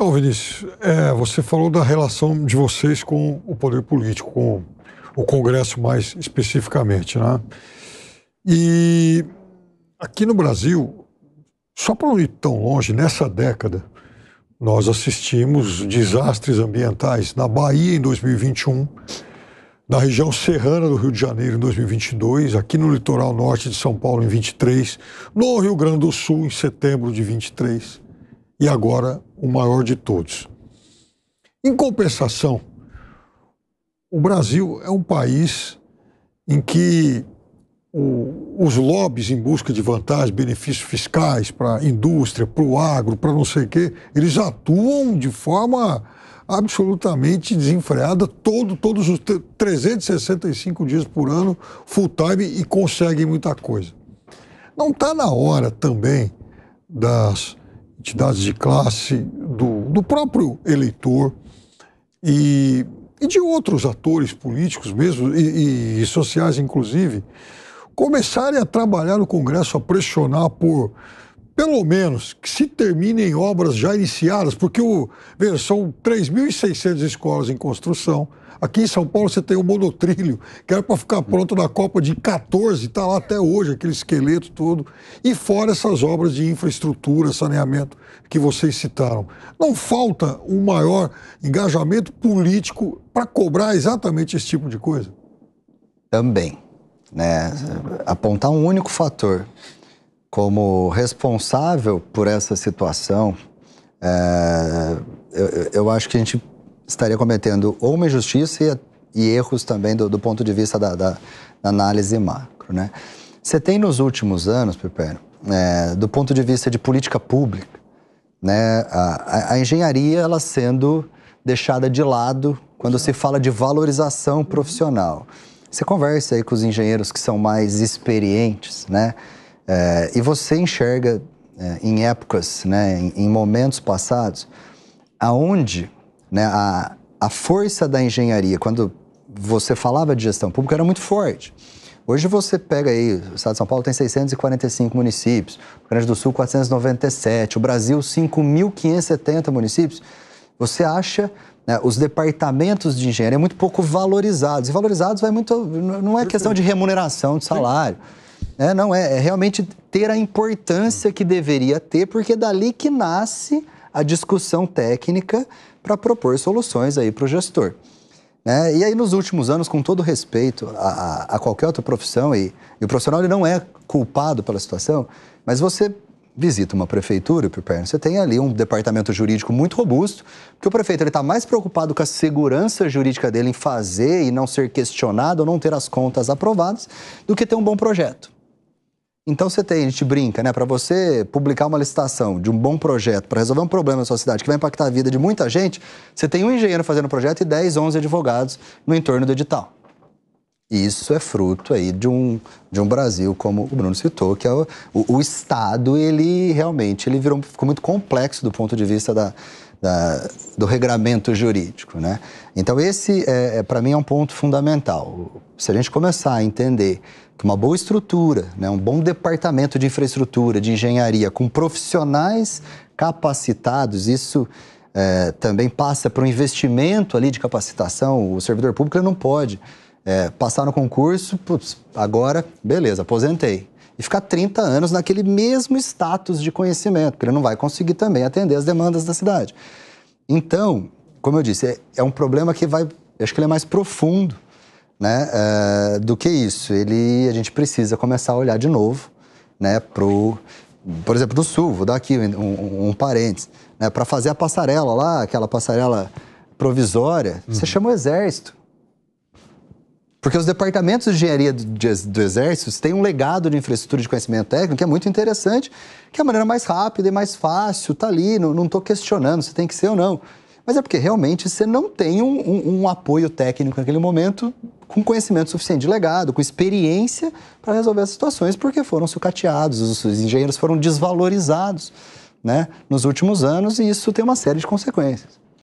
Então, Vinícius, é, você falou da relação de vocês com o poder político, com o Congresso mais especificamente, né? E aqui no Brasil, só para não ir tão longe, nessa década, nós assistimos desastres ambientais na Bahia em 2021, na região serrana do Rio de Janeiro em 2022, aqui no litoral norte de São Paulo em 23, no Rio Grande do Sul em setembro de 23 e agora o maior de todos. Em compensação, o Brasil é um país em que o, os lobbies em busca de vantagens, benefícios fiscais para a indústria, para o agro, para não sei o quê, eles atuam de forma absolutamente desenfreada todo, todos os 365 dias por ano, full time, e conseguem muita coisa. Não está na hora também das entidades de classe, do, do próprio eleitor e, e, de outros atores políticos mesmo e, e, e sociais, inclusive, começarem a trabalhar no Congresso, a pressionar por pelo menos que se terminem obras já iniciadas, porque o, veja, são 3.600 escolas em construção. Aqui em São Paulo você tem o monotrilho, que era para ficar pronto na Copa de 14, está lá até hoje, aquele esqueleto todo. E fora essas obras de infraestrutura, saneamento que vocês citaram. Não falta um maior engajamento político para cobrar exatamente esse tipo de coisa? Também. Né? Apontar um único fator como responsável por essa situação, é, eu, eu, acho que a gente estaria cometendo ou uma injustiça e, e erros também do, do, ponto de vista da, da, da análise macro. Né? Você tem nos últimos anos, Pipero, é, do ponto de vista de política pública, né, a, a engenharia ela sendo deixada de lado quando se fala de valorização profissional. Você conversa aí com os engenheiros que são mais experientes, né? É, e você enxerga é, em épocas, né, em, em, momentos passados, aonde né, a, a força da engenharia, quando você falava de gestão pública, era muito forte. Hoje você pega aí, o estado de São Paulo tem 645 municípios, o Grande do Sul 497, o Brasil 5.570 municípios. Você acha né, os departamentos de engenharia muito pouco valorizados. E valorizados vai muito, não é questão de remuneração, de salário. Sim. É, não, é, é realmente ter a importância que deveria ter, porque é dali que nasce a discussão técnica para propor soluções aí para o gestor. Né? E aí, nos últimos anos, com todo respeito a, a qualquer outra profissão, e, e, o profissional ele não é culpado pela situação, mas você visita uma prefeitura, Piperno, você tem ali um departamento jurídico muito robusto, porque o prefeito está mais preocupado com a segurança jurídica dele em fazer e não ser questionado ou não ter as contas aprovadas, do que ter um bom projeto. Então você tem, a gente brinca, né? Para você publicar uma licitação de um bom projeto para resolver um problema na sua cidade que vai impactar a vida de muita gente, você tem um engenheiro fazendo o projeto e 10, 11 advogados no entorno do edital. E isso é fruto aí de um, de um Brasil, como o Bruno citou, que é o, o, o, Estado, ele realmente ele virou, ficou muito complexo do ponto de vista da, da do regramento jurídico. Né? Então esse, é, é para mim, é um ponto fundamental se a gente começar a entender que uma boa estrutura, né, um bom departamento de infraestrutura, de engenharia, com profissionais capacitados, isso é, também passa para um investimento ali de capacitação. O servidor público não pode é, passar no concurso, putz, agora, beleza, aposentei. E ficar 30 anos naquele mesmo status de conhecimento, porque ele não vai conseguir também atender as demandas da cidade. Então, como eu disse, é, é um problema que vai. Acho que ele é mais profundo né, uh, do que isso. Ele, a gente precisa começar a olhar de novo né, pro, por exemplo, do Sul, vou dar aqui um, um, um parênteses, né, para fazer a passarela lá, aquela passarela provisória, uhum. você chama o Exército. Porque os departamentos de engenharia do, de, do, Exército têm um legado de infraestrutura de conhecimento técnico que é muito interessante, que é a maneira mais rápida e mais fácil, tá ali, não estou questionando se tem que ser ou não mas é porque realmente você não tem um, um, um apoio técnico naquele momento com conhecimento suficiente de legado, com experiência para resolver as situações, porque foram sucateados, os, os engenheiros foram desvalorizados né, nos últimos anos e isso tem uma série de consequências.